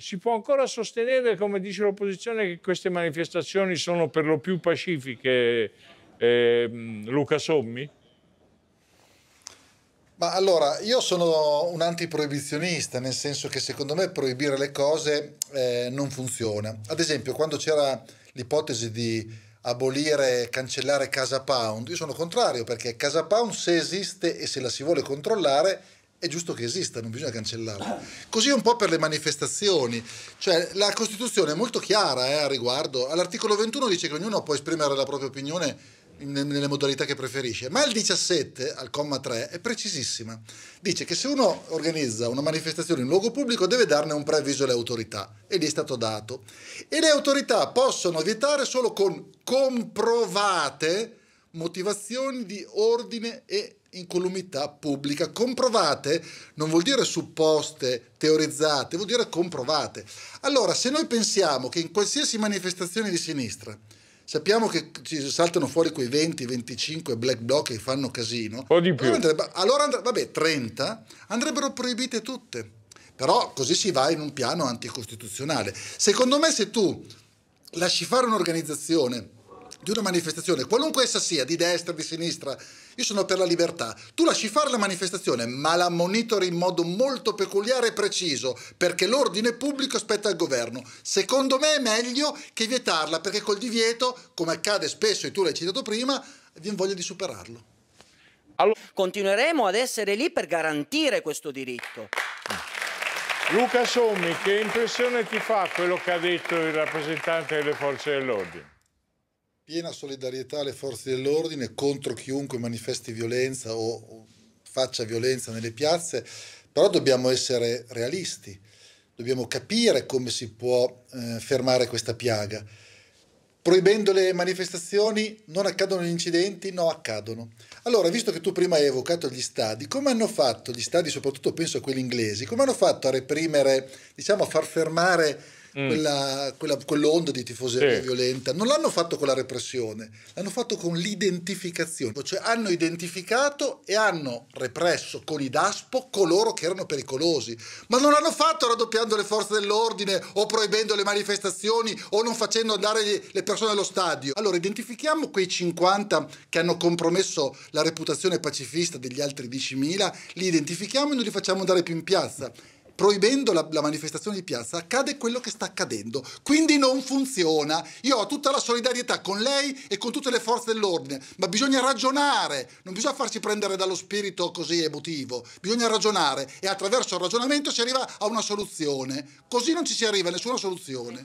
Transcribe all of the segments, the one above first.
Si può ancora sostenere, come dice l'opposizione, che queste manifestazioni sono per lo più pacifiche, eh, Luca Sommi? Ma allora, io sono un antiproibizionista, nel senso che secondo me proibire le cose eh, non funziona. Ad esempio, quando c'era l'ipotesi di abolire, cancellare Casa Pound, io sono contrario perché Casa Pound se esiste e se la si vuole controllare è giusto che esista, non bisogna cancellarlo. Così un po' per le manifestazioni, cioè la Costituzione è molto chiara eh, a riguardo, all'articolo 21 dice che ognuno può esprimere la propria opinione nelle modalità che preferisce, ma il 17 al comma 3 è precisissima, dice che se uno organizza una manifestazione in luogo pubblico deve darne un preavviso alle autorità e gli è stato dato e le autorità possono vietare solo con comprovate motivazioni di ordine e incolumità pubblica comprovate non vuol dire supposte, teorizzate, vuol dire comprovate. Allora, se noi pensiamo che in qualsiasi manifestazione di sinistra sappiamo che ci saltano fuori quei 20, 25 black bloc che fanno casino, o di più. allora, andrebbe, allora andrebbe, vabbè, 30 andrebbero proibite tutte. Però così si va in un piano anticostituzionale. Secondo me se tu lasci fare un'organizzazione di una manifestazione, qualunque essa sia, di destra, di sinistra, io sono per la libertà. Tu lasci fare la manifestazione, ma la monitori in modo molto peculiare e preciso, perché l'ordine pubblico spetta al governo. Secondo me è meglio che vietarla, perché col divieto, come accade spesso e tu l'hai citato prima, viene voglia di superarlo. Allora... Continueremo ad essere lì per garantire questo diritto. Luca Sommi, che impressione ti fa quello che ha detto il rappresentante delle forze dell'ordine? piena solidarietà alle forze dell'ordine contro chiunque manifesti violenza o faccia violenza nelle piazze, però dobbiamo essere realisti, dobbiamo capire come si può eh, fermare questa piaga. Proibendo le manifestazioni non accadono gli incidenti? No, accadono. Allora, visto che tu prima hai evocato gli stadi, come hanno fatto gli stadi, soprattutto penso a quelli inglesi, come hanno fatto a reprimere, diciamo a far fermare mm. quella, quella, quell'onda di tifoseria sì. violenta. Non l'hanno fatto con la repressione, l'hanno fatto con l'identificazione. Cioè hanno identificato e hanno represso con i DASPO coloro che erano pericolosi. Ma non l'hanno fatto raddoppiando le forze dell'ordine o proibendo le manifestazioni o non facendo andare le persone allo stadio. Allora identifichiamo quei 50 che hanno compromesso la reputazione pacifista degli altri 10.000, li identifichiamo e non li facciamo andare più in piazza proibendo la, la, manifestazione di piazza, accade quello che sta accadendo. Quindi non funziona. Io ho tutta la solidarietà con lei e con tutte le forze dell'ordine, ma bisogna ragionare, non bisogna farsi prendere dallo spirito così emotivo, bisogna ragionare e attraverso il ragionamento si arriva a una soluzione. Così non ci si arriva a nessuna soluzione.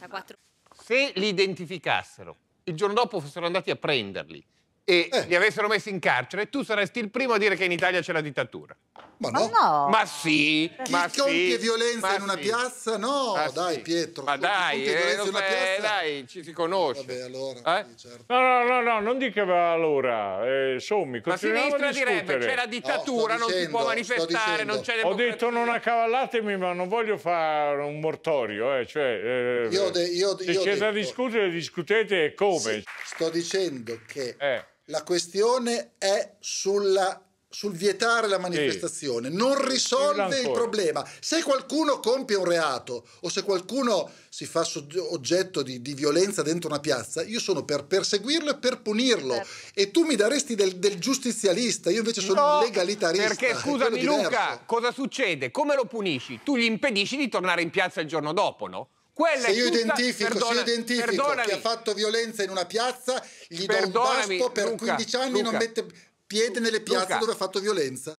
Se li identificassero, il giorno dopo fossero andati a prenderli, e eh. li avessero messi in carcere, tu saresti il primo a dire che in Italia c'è la dittatura. Ma no. Ma, no. ma sì. Chi ma compie sì. violenza ma in una sì. piazza? No, ma dai sì. Pietro. Ma dai, eh, lo, eh, dai, ci si conosce. Vabbè, allora, eh? certo. No, no, no, no, non dica allora, eh, sommi, La sinistra direbbe c'è la dittatura, no, dicendo, non si può manifestare, non c'è democrazia. Ho detto non accavallatemi, ma non voglio fare un mortorio, eh, cioè, eh, io de, io, se c'è da discutere, discutete come. Sì, sto dicendo che eh. la questione è sulla sul vietare la manifestazione Ehi. non risolve il problema. Se qualcuno compie un reato o se qualcuno si fa oggetto di, di violenza dentro una piazza, io sono per perseguirlo e per punirlo. Certo. E tu mi daresti del, del giustizialista, io invece sono no, legalitarista. Perché scusami Luca, cosa succede? Come lo punisci? Tu gli impedisci di tornare in piazza il giorno dopo, no? Quella se, io identifico, perdona, se io identifico chi ha fatto violenza in una piazza, gli do un daspo per Luca, 15 anni, Luca, non mette piede nelle piazze Luca, dove ha fatto violenza.